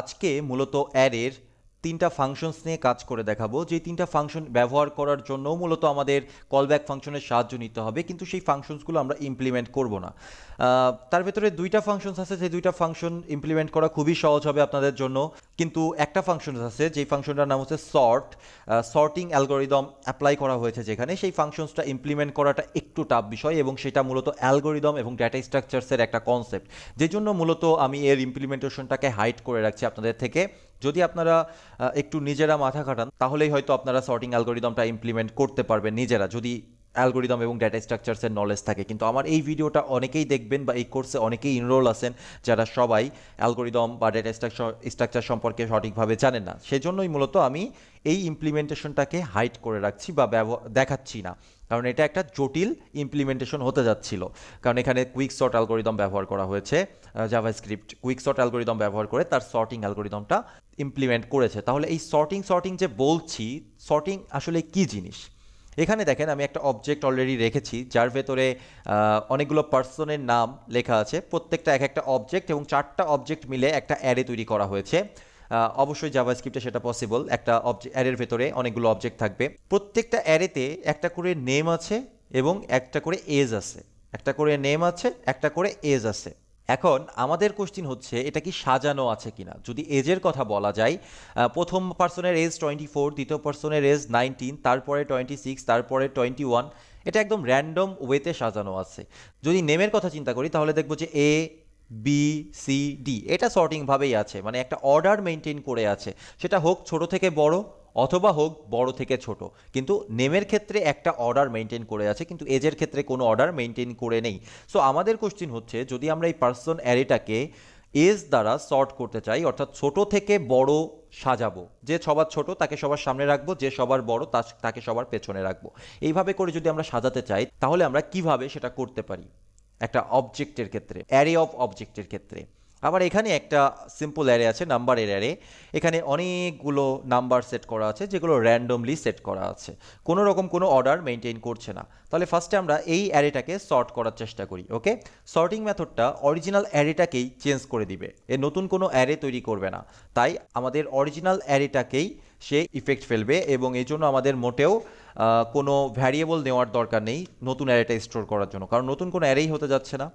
আজকে মূলত অ্যারের তিনটা ফাংশনস নিয়ে কাজ করে দেখাবো যে তিনটা ফাংশন ব্যবহার করার জন্য মূলত আমাদের কলব্যাক ফাংশনের সাহায্য নিতে হবে কিন্তু সেই ফাংশনসগুলো আমরা ইমপ্লিমেন্ট করব না তার ভেতরে দুইটা ফাংশনস আছে সেই দুইটা ফাংশন ইমপ্লিমেন্ট করা খুবই সহজ হবে আপনাদের জন্য কিন্তু একটা ফাংশন আছে যেই ফাংশনটার নাম হচ্ছে সর্ট সর্টিং অ্যালগোরিদম অ্যাপ্লাই করা হয়েছে যেখানে সেই ফাংশনসটা ইমপ্লিমেন্ট করাটা একটু টাফ বিষয় এবং সেটা মূলত অ্যালগোরিদম এবং ডেটা স্ট্রাকচার্সের একটা কনসেপ্ট যে জন্য মূলত আমি এর ইমপ্লিমেন্টেশনটাকে হাইড করে রাখছি আপনাদের থেকে যদি আপনারা একটু নিজেরা মাথা খাটান তাহলেই হয়তো আপনারা সর্টিং অ্যালগোরিদমটা ইমপ্লিমেন্ট করতে পারবেন নিজেরা যদি অ্যালগোরিদম এবং ডেটা স্ট্রাকচার্সের নলেজ থাকে কিন্তু আমার এই ভিডিওটা অনেকেই দেখবেন বা এই কোর্সে অনেকেই ইনরোল আছেন যারা সবাই অ্যালগোরিদম বা ডেটা স্ট্রাকচার স্ট্রাকচার সম্পর্কে সঠিকভাবে জানেন না সেজন্যই মূলত আমি এই ইমপ্লিমেন্টেশনটাকে হাইট করে রাখছি বা দেখাচ্ছি না কারণ এটা একটা জটিল ইমপ্লিমেন্টেশন হতে যাচ্ছিল কারণ এখানে কুইক সর্ট অ্যালগোরিদম ব্যবহার করা হয়েছে স্ক্রিপ্ট কুইক সর্ট অ্যালগোরিদম ব্যবহার করে তার সর্টিং অ্যালগোরিদমটা ইমপ্লিমেন্ট করেছে তাহলে এই সর্টিং সর্টিং যে বলছি সর্টিং আসলে কি জিনিস এখানে দেখেন আমি একটা অবজেক্ট অলরেডি রেখেছি যার ভেতরে অনেকগুলো পার্সনের নাম লেখা আছে প্রত্যেকটা এক একটা অবজেক্ট এবং চারটা অবজেক্ট মিলে একটা অ্যারে তৈরি করা হয়েছে অবশ্যই জাভা স্ক্রিপ্টে সেটা পসিবল একটা অবজেক্ট অ্যারের ভেতরে অনেকগুলো অবজেক্ট থাকবে প্রত্যেকটা অ্যারেতে একটা করে নেম আছে এবং একটা করে এজ আছে একটা করে নেম আছে একটা করে এজ আছে এখন আমাদের কোশ্চিন হচ্ছে এটা কি সাজানো আছে কিনা যদি এজের কথা বলা যায় প্রথম পার্সনের এজ টোয়েন্টি ফোর দ্বিতীয় পার্সনের এজ নাইনটিন তারপরে টোয়েন্টি সিক্স তারপরে টোয়েন্টি ওয়ান এটা একদম র্যান্ডম ওয়েতে সাজানো আছে যদি নেমের কথা চিন্তা করি তাহলে দেখবো যে এ বি সি ডি এটা সর্টিংভাবেই আছে মানে একটা অর্ডার মেনটেন করে আছে সেটা হোক ছোট থেকে বড় অথবা হোক বড় থেকে ছোট কিন্তু নেমের ক্ষেত্রে একটা অর্ডার মেনটেন করে আছে কিন্তু এজের ক্ষেত্রে কোনো অর্ডার মেনটেন করে নেই সো আমাদের কোশ্চিন হচ্ছে যদি আমরা এই পার্সন অ্যারেটাকে এজ দ্বারা সর্ট করতে চাই অর্থাৎ ছোট থেকে বড় সাজাবো যে সবার ছোট তাকে সবার সামনে রাখবো যে সবার বড় তাকে সবার পেছনে রাখবো এইভাবে করে যদি আমরা সাজাতে চাই তাহলে আমরা কিভাবে সেটা করতে পারি একটা অবজেক্টের ক্ষেত্রে অ্যারে অফ অবজেক্টের ক্ষেত্রে আবার এখানে একটা সিম্পল অ্যারে আছে নাম্বারের অ্যারে এখানে অনেকগুলো নাম্বার সেট করা আছে যেগুলো র্যান্ডমলি সেট করা আছে কোনো রকম কোনো অর্ডার মেনটেন করছে না তাহলে ফার্স্টে আমরা এই অ্যারেটাকে সর্ট করার চেষ্টা করি ওকে সর্টিং মেথডটা অরিজিনাল অ্যারেটাকেই চেঞ্জ করে দিবে এ নতুন কোনো অ্যারে তৈরি করবে না তাই আমাদের অরিজিনাল অ্যারেটাকেই সে ইফেক্ট ফেলবে এবং এই জন্য আমাদের মোটেও কোনো ভ্যারিয়েবল নেওয়ার দরকার নেই নতুন অ্যারেটা স্টোর করার জন্য কারণ নতুন কোনো অ্যারেই হতে যাচ্ছে না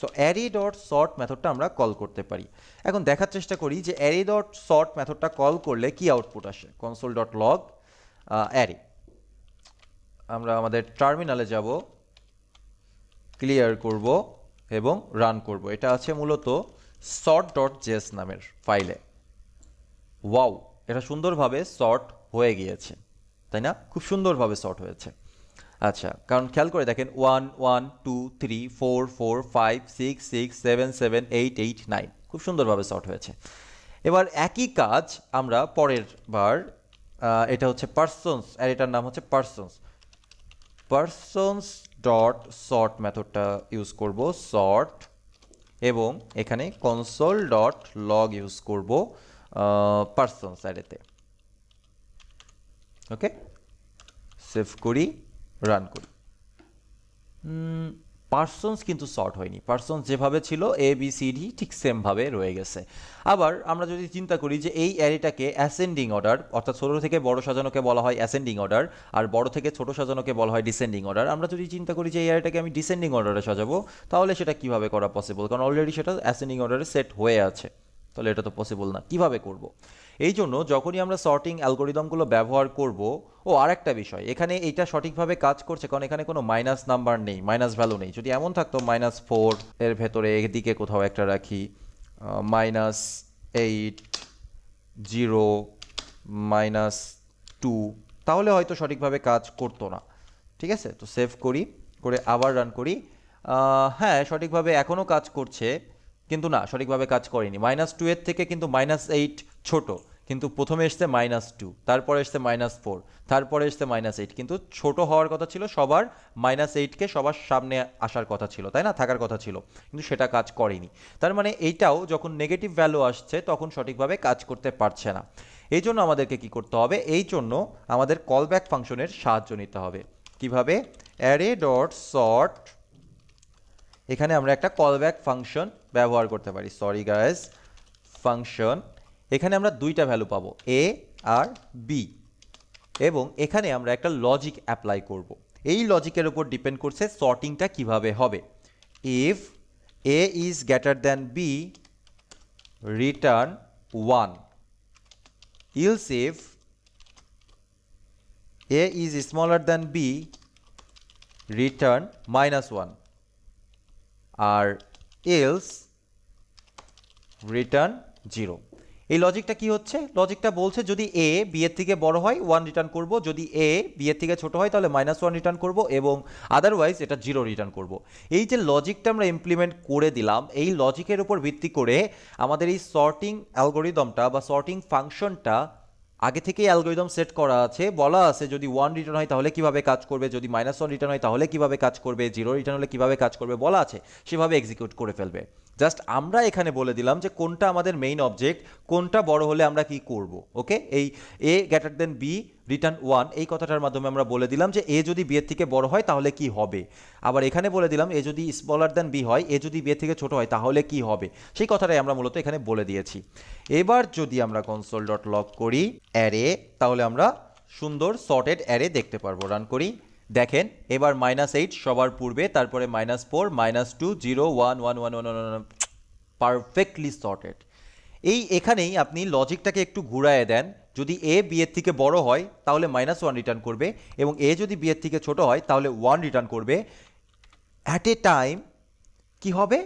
সো অ্যারে ডট সর্ট মেথডটা আমরা কল করতে পারি এখন দেখার চেষ্টা করি যে অ্যারে ডট সর্ট মেথডটা কল করলে কি আউটপুট আসে কনসোল ডট লগ অ্যারে আমরা আমাদের টার্মিনালে যাব ক্লিয়ার করব এবং রান করব এটা আছে মূলত সর্ট ডট জেস নামের ফাইলে ওয়াও এটা সুন্দরভাবে সর্ট হয়ে গিয়েছে তাই না খুব সুন্দরভাবে সর্ট হয়েছে আচ্ছা কারণ খেয়াল করে দেখেন one one two three four four five six six seven seven eight eight nine খুব সুন্দরভাবে শর্ট হয়েছে এবার একই কাজ আমরা পরের বার এটা হচ্ছে পার্সনস আর এটার নাম হচ্ছে পার্সনস পার্সনস ডট সর্ট মেথডটা ইউজ করব শর্ট এবং এখানে কনসোল ডট লগ ইউজ করব পার্সনস অ্যারেতে ওকে সেভ করি রান করি পার্সনস কিন্তু শর্ট হয়নি পার্সনস যেভাবে ছিল এ বি সি ডি ঠিক সেমভাবে রয়ে গেছে আবার আমরা যদি চিন্তা করি যে এই অ্যারিটাকে অ্যাসেন্ডিং অর্ডার অর্থাৎ ছোটো থেকে বড় সাজানোকে বলা হয় অ্যাসেন্ডিং অর্ডার আর বড় থেকে ছোট সাজানোকে বলা হয় ডিসেন্ডিং অর্ডার আমরা যদি চিন্তা করি যে এই অ্যারিটাকে আমি ডিসেন্ডিং অর্ডারে সাজাবো তাহলে সেটা কিভাবে করা পসিবল কারণ অলরেডি সেটা অ্যাসেন্ডিং অর্ডারে সেট হয়ে আছে তাহলে এটা তো পসিবল না কিভাবে করব। এই জন্য যখনই আমরা সর্টিং অ্যালগোরিদমগুলো ব্যবহার করব ও আর একটা বিষয় এখানে এটা সঠিকভাবে কাজ করছে কারণ এখানে কোনো মাইনাস নাম্বার নেই মাইনাস ভ্যালু নেই যদি এমন থাকতো মাইনাস ফোর এর ভেতরে এদিকে কোথাও একটা রাখি minus eight zero minus two তাহলে হয়তো সঠিকভাবে কাজ করতো না ঠিক আছে তো সেভ করি করে আবার রান করি হ্যাঁ সঠিকভাবে এখনও কাজ করছে কিন্তু না সঠিকভাবে কাজ করেনি মাইনাস টু এর থেকে কিন্তু মাইনাস এইট ছোটো কিন্তু প্রথমে এসছে মাইনাস টু তারপরে এসছে মাইনাস ফোর তারপরে এসছে মাইনাস এইট কিন্তু ছোট হওয়ার কথা ছিল সবার মাইনাস এইটকে সবার সামনে আসার কথা ছিল তাই না থাকার কথা ছিল কিন্তু সেটা কাজ করেনি তার মানে এইটাও যখন নেগেটিভ ভ্যালু আসছে তখন সঠিকভাবে কাজ করতে পারছে না এই জন্য আমাদেরকে কি করতে হবে এই জন্য আমাদের কলব্যাক ফাংশনের সাহায্য নিতে হবে কিভাবে অ্যারে ডট শর্ট এখানে আমরা একটা কলব্যাক ফাংশন ব্যবহার করতে পারি সরি গাইজ ফাংশন এখানে আমরা দুইটা ভ্যালু পাবো এ আর বি এবং এখানে আমরা একটা লজিক অ্যাপ্লাই করব। এই লজিকের উপর ডিপেন্ড করছে সর্টিংটা কিভাবে হবে if A is greater than B return one else if A is smaller than B return minus one আর ইলস রিটার্ন জিরো এই লজিকটা কি হচ্ছে লজিকটা বলছে যদি এ বি থেকে বড় হয় ওয়ান রিটার্ন করব যদি এ বিয়ের থেকে ছোট হয় তাহলে মাইনাস ওয়ান রিটার্ন করব এবং আদারওয়াইজ এটা জিরো রিটার্ন করব এই যে লজিকটা আমরা ইমপ্লিমেন্ট করে দিলাম এই লজিকের উপর ভিত্তি করে আমাদের এই সর্টিং অ্যালগোরিদমটা বা সর্টিং ফাংশনটা আগে থেকেই অ্যালগোরিদম সেট করা আছে বলা আছে যদি ওয়ান রিটার্ন হয় তাহলে কিভাবে কাজ করবে যদি মাইনাস ওয়ান রিটার্ন হয় তাহলে কিভাবে কাজ করবে জিরো রিটার্ন হলে কিভাবে কাজ করবে বলা আছে সেভাবে এক্সিকিউট করে ফেলবে জাস্ট আমরা এখানে বলে দিলাম যে কোনটা আমাদের মেইন অবজেক্ট কোনটা বড় হলে আমরা কি করব ওকে এই A greater then B return one এই কথাটার মাধ্যমে আমরা বলে দিলাম যে এ যদি বিয়ের থেকে বড় হয় তাহলে কি হবে আবার এখানে বলে দিলাম এ যদি স্মলার দেন বি হয় এ যদি বিয়ের থেকে ছোট হয় তাহলে কি হবে সেই কথাটাই আমরা মূলত এখানে বলে দিয়েছি এবার যদি আমরা কনসোল ডট লক করি অ্যারে তাহলে আমরা সুন্দর সর্টেড অ্যারে দেখতে পারবো রান করি দেখেন এবার মাইনাস এইট সবার পূর্বে তারপরে minus four minus two zero one one one one one perfectly sorted এই এখানেই আপনি লজিকটাকে একটু ঘুরায় দেন যদি এ বি এর থেকে বড় হয় তাহলে মাইনাস ওয়ান রিটার্ন করবে এবং এ যদি বিয়ের থেকে ছোট হয় তাহলে ওয়ান রিটার্ন করবে অ্যাট এ টাইম কি হবে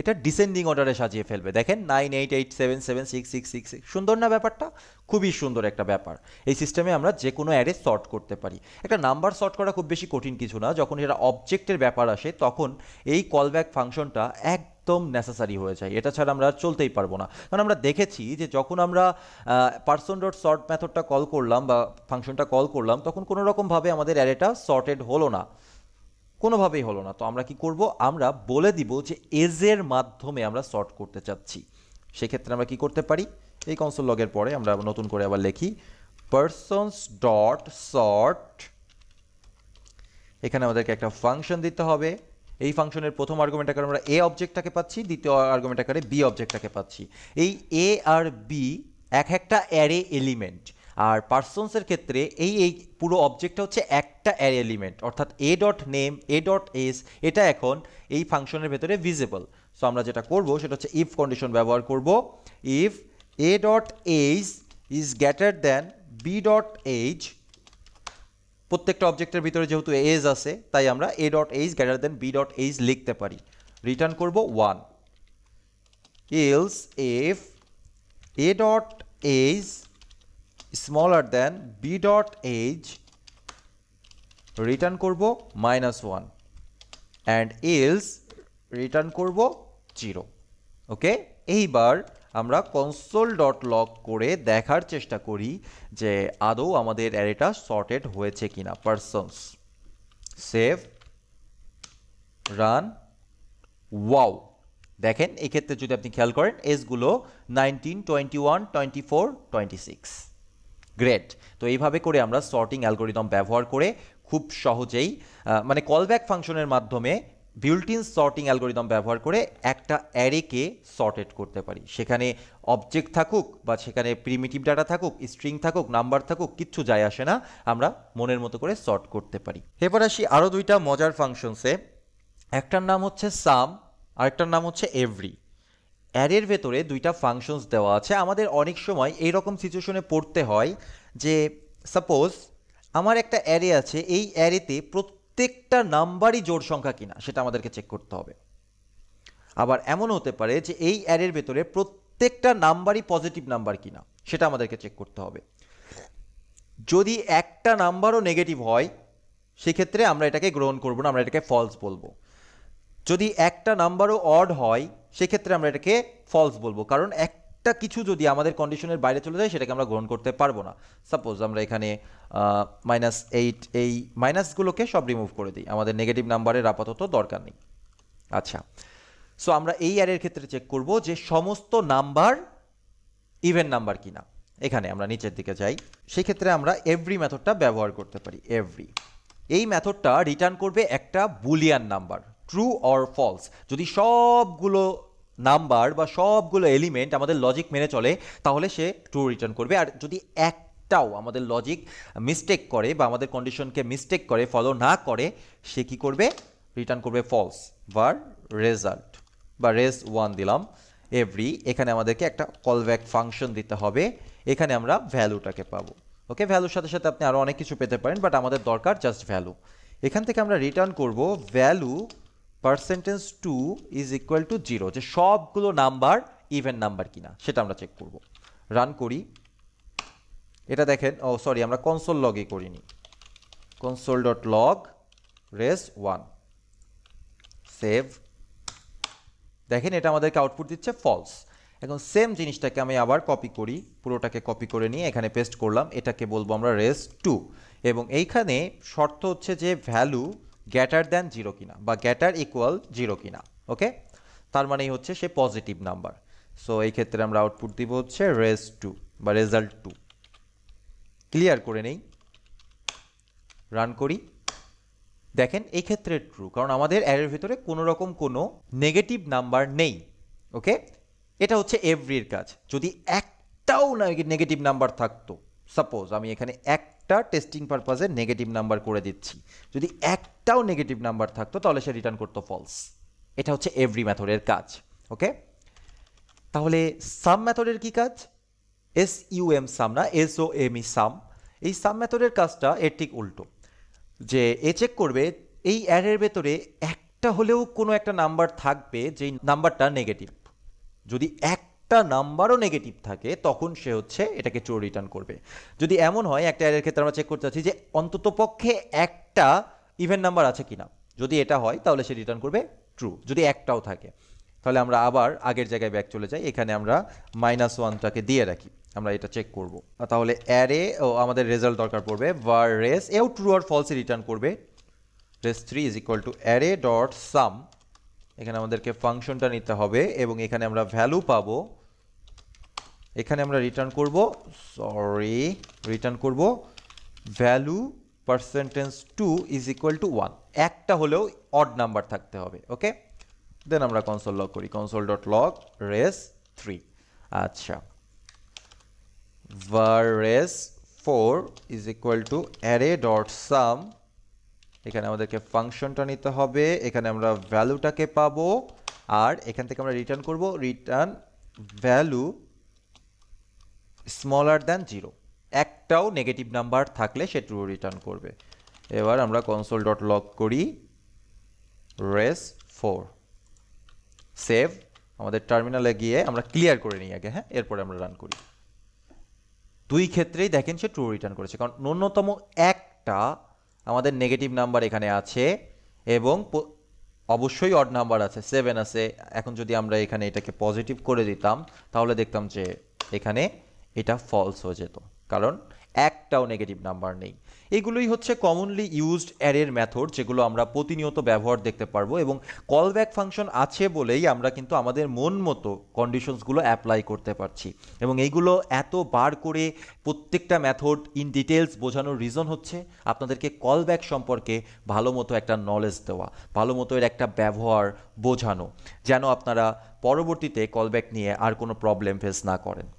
এটা ডিসেন্ডিং অর্ডারে সাজিয়ে ফেলবে দেখেন nine eight eight seven seven six six six six সুন্দর না ব্যাপারটা খুবই সুন্দর একটা ব্যাপার এই সিস্টেমে আমরা যে কোনো অ্যারে সর্ট করতে পারি একটা নাম্বার সর্ট করা খুব বেশি কঠিন কিছু না যখন এটা অবজেক্টের ব্যাপার আসে তখন এই কলব্যাক ফাংশনটা এক একদম নেসেসারি হয়ে যায় এটা ছাড়া আমরা চলতেই পারবো না কারণ আমরা দেখেছি যে যখন আমরা পার্সন ডট সর্ট মেথডটা কল করলাম বা ফাংশনটা কল করলাম তখন কোনো রকমভাবে আমাদের অ্যারেটা সর্টেড হলো না কোনোভাবেই হলো না তো আমরা কি করব আমরা বলে দিব যে এজের মাধ্যমে আমরা সর্ট করতে চাচ্ছি সেক্ষেত্রে আমরা কি করতে পারি এই কনসোল লগের পরে আমরা নতুন করে আবার লিখি পার্সনস ডট সর্ট এখানে আমাদেরকে একটা ফাংশন দিতে হবে এই ফাংশনের প্রথম আর্গুমেন্ট আকারে আমরা এ অবজেক্টটাকে পাচ্ছি দ্বিতীয় আর্গুমেন্ট আকারে বি অবজেক্টটাকে পাচ্ছি এই এ আর বি এক একটা অ্যারে এলিমেন্ট আর পার্সনসের ক্ষেত্রে এই এই পুরো অবজেক্টটা হচ্ছে একটা অ্যারে এলিমেন্ট অর্থাৎ A dot name A dot S এটা এখন এই ফাংশনের ভেতরে ভিজিবল সো আমরা যেটা করব সেটা হচ্ছে ইফ কন্ডিশন ব্যবহার করব if A dot age is greater than B dot age প্রত্যেকটা অবজেক্টের ভিতরে যেহেতু এজ আছে তাই আমরা A dot age greater then B dot age লিখতে পারি রিটার্ন করব one else if A dot age smaller then B dot age return করব minus one and else return করব জিরো ওকে এইবার আমরা কনসোল ডট লগ করে দেখার চেষ্টা করি যে আদৌ আমাদের অ্যারেটা সর্টেড হয়েছে কিনা পারসনস সেভ রান ওয়াও দেখেন এক্ষেত্রে যদি আপনি খেয়াল করেন এসগুলো nineteen twenty one twenty four twenty six great তো এইভাবে করে আমরা সর্টিং অ্যালগোরিদম ব্যবহার করে খুব সহজেই মানে কলব্যাক ফাংশনের মাধ্যমে বিউল্টিন সর্টিং অ্যালগোরিদম ব্যবহার করে একটা অ্যারেকে সর্টেড করতে পারি সেখানে অবজেক্ট থাকুক বা সেখানে প্রিমিটিভ ডাটা থাকুক স্ট্রিং থাকুক নাম্বার থাকুক কিচ্ছু যায় আসে না আমরা মনের মতো করে সর্ট করতে পারি এবার আসি আরও দুইটা মজার ফাংশনসে একটার নাম হচ্ছে সাম আরেকটার নাম হচ্ছে এভরি অ্যারের ভেতরে দুইটা ফাংশনস দেওয়া আছে আমাদের অনেক সময় এই রকম সিচুয়েশনে পড়তে হয় যে সাপোজ আমার একটা অ্যারে আছে এই অ্যারেতে প্রত্যেকটা নাম্বারই জোড় সংখ্যা কিনা সেটা আমাদেরকে চেক করতে হবে আবার এমন হতে পারে যে এই অ্যারের ভেতরে প্রত্যেকটা নাম্বারই পজিটিভ নাম্বার কিনা সেটা আমাদেরকে চেক করতে হবে যদি একটা নাম্বারও নেগেটিভ হয় সেক্ষেত্রে আমরা এটাকে গ্রহণ করব না আমরা এটাকে ফলস বলবো যদি একটা নাম্বারও অড হয় সেক্ষেত্রে আমরা এটাকে ফলস বলবো কারণ একটা কিছু যদি আমাদের কন্ডিশনের বাইরে চলে যায় সেটাকে আমরা গ্রহণ করতে পারবো না সাপোজ আমরা এখানে মাইনাস এইট এই মাইনাসগুলোকে সব রিমুভ করে দিই আমাদের নেগেটিভ নাম্বারের আপাতত দরকার নেই আচ্ছা সো আমরা এই অ্যারের ক্ষেত্রে চেক করব যে সমস্ত নাম্বার ইভেন নাম্বার কিনা এখানে আমরা নিচের দিকে যাই সেক্ষেত্রে আমরা এভরি মেথডটা ব্যবহার করতে পারি এভরি এই মেথডটা রিটার্ন করবে একটা boolean number true or false যদি সবগুলো নাম্বার বা সবগুলো এলিমেন্ট আমাদের লজিক মেনে চলে তাহলে সে ট্রু রিটার্ন করবে আর যদি একটাও আমাদের লজিক মিস্টেক করে বা আমাদের কন্ডিশনকে মিস্টেক করে ফলো না করে সে কি করবে রিটার্ন করবে ফলস বা রেজাল্ট বা রেস ওয়ান দিলাম এভরি এখানে আমাদেরকে একটা কলব্যাক ফাংশন দিতে হবে এখানে আমরা ভ্যালুটাকে পাবো ওকে ভ্যালুর সাথে সাথে আপনি আরও অনেক কিছু পেতে পারেন বাট আমাদের দরকার জাস্ট ভ্যালু এখান থেকে আমরা রিটার্ন করব value percentage two is equal to zero যে সবগুলো নাম্বার ইভেন নাম্বার কিনা সেটা আমরা চেক করব রান করি এটা দেখেন ও সরি আমরা কনসোল লগই করিনি console dot log res one save দেখেন এটা আমাদেরকে আউটপুট দিচ্ছে ফলস এখন সেম জিনিসটাকে আমি আবার কপি করি পুরোটাকে কপি করে নিয়ে এখানে পেস্ট করলাম এটাকে বলবো আমরা রেস টু এবং এইখানে শর্ত হচ্ছে যে ভ্যালু গ্যাটার দ্যান জিরো কিনা বা গ্যাটার ইকুয়াল জিরো কিনা ওকে তার মানে হচ্ছে সে পজিটিভ নাম্বার সো এই ক্ষেত্রে আমরা আউটপুট দিব হচ্ছে রেস টু বা রেজাল্ট টু ক্লিয়ার করে নেই রান করি দেখেন এই ক্ষেত্রে ট্রু কারণ আমাদের অ্যারের ভিতরে কোনো রকম কোনো নেগেটিভ নাম্বার নেই ওকে এটা হচ্ছে এভরির কাজ যদি একটাও নেগেটিভ নাম্বার থাকতো সাপোজ আমি এখানে একটা টেস্টিং পারপাজে নেগেটিভ নাম্বার করে দিচ্ছি যদি একটাও নেগেটিভ নাম্বার থাকতো তাহলে সে রিটার্ন করতো ফলস এটা হচ্ছে এভরি ম্যাথডের কাজ ওকে তাহলে সাম ম্যাথডের কি কাজ এস ইউ এম সাম না এস ও এম ই সাম এই সাম ম্যাথডের কাজটা এর ঠিক উল্টো যে এ চেক করবে এই অ্যারের ভেতরে একটা হলেও কোনো একটা নাম্বার থাকবে যেই নাম্বারটা নেগেটিভ যদি এক একটা নাম্বারও নেগেটিভ থাকে তখন সে হচ্ছে এটাকে চোর রিটার্ন করবে যদি এমন হয় একটা এর ক্ষেত্রে আমরা চেক করতে চাচ্ছি যে অন্তত পক্ষে একটা ইভেন্ট নাম্বার আছে কিনা যদি এটা হয় তাহলে সে রিটার্ন করবে ট্রু যদি একটাও থাকে তাহলে আমরা আবার আগের জায়গায় ব্যাক চলে যাই এখানে আমরা মাইনাস ওয়ানটাকে দিয়ে রাখি আমরা এটা চেক করব তাহলে অ্যারে ও আমাদের রেজাল্ট দরকার পড়বে ভার রেস এও ট্রু আর ফলসে রিটার্ন করবে res three is equal to array dot some এখানে আমাদেরকে ফাংশনটা নিতে হবে এবং এখানে আমরা ভ্যালু পাবো এখানে আমরা রিটার্ন করব সরি রিটার্ন করব value percentage two is equal to one একটা হলেও অড নাম্বার থাকতে হবে ওকে দেন আমরা কনসোল লগ করি console dot log res three আচ্ছা var res four is equal to array dot some এখানে আমাদেরকে ফাংশনটা নিতে হবে এখানে আমরা ভ্যালুটাকে পাবো আর এখান থেকে আমরা রিটার্ন করব return value smaller than zero একটাও নেগেটিভ নাম্বার থাকলে সে ট্রু রিটার্ন করবে এবার আমরা কনসোল ডট লক করি রেস ফোর সেভ আমাদের টার্মিনালে গিয়ে আমরা ক্লিয়ার করে নিই আগে হ্যাঁ এরপরে আমরা রান করি দুই ক্ষেত্রেই দেখেন সে ট্রু রিটার্ন করেছে কারণ ন্যূনতম একটা আমাদের নেগেটিভ নাম্বার এখানে আছে এবং অবশ্যই অড নাম্বার আছে সেভেন আছে এখন যদি আমরা এখানে এটাকে পজিটিভ করে দিতাম তাহলে দেখতাম যে এখানে এটা ফলস হয়ে যেত কারণ একটাও নেগেটিভ নাম্বার নেই এগুলোই হচ্ছে কমনলি ইউজড অ্যারের মেথড যেগুলো আমরা প্রতিনিয়ত ব্যবহার দেখতে পারবো এবং কলব্যাক ফাংশন আছে বলেই আমরা কিন্তু আমাদের মন মতো কন্ডিশনসগুলো অ্যাপ্লাই করতে পারছি এবং এইগুলো এত বার করে প্রত্যেকটা মেথড ইন ডিটেলস বোঝানোর রিজন হচ্ছে আপনাদেরকে কলব্যাক সম্পর্কে ভালো মতো একটা নলেজ দেওয়া ভালো মতো এর একটা ব্যবহার বোঝানো যেন আপনারা পরবর্তীতে কলব্যাক নিয়ে আর কোনো প্রবলেম ফেস না করেন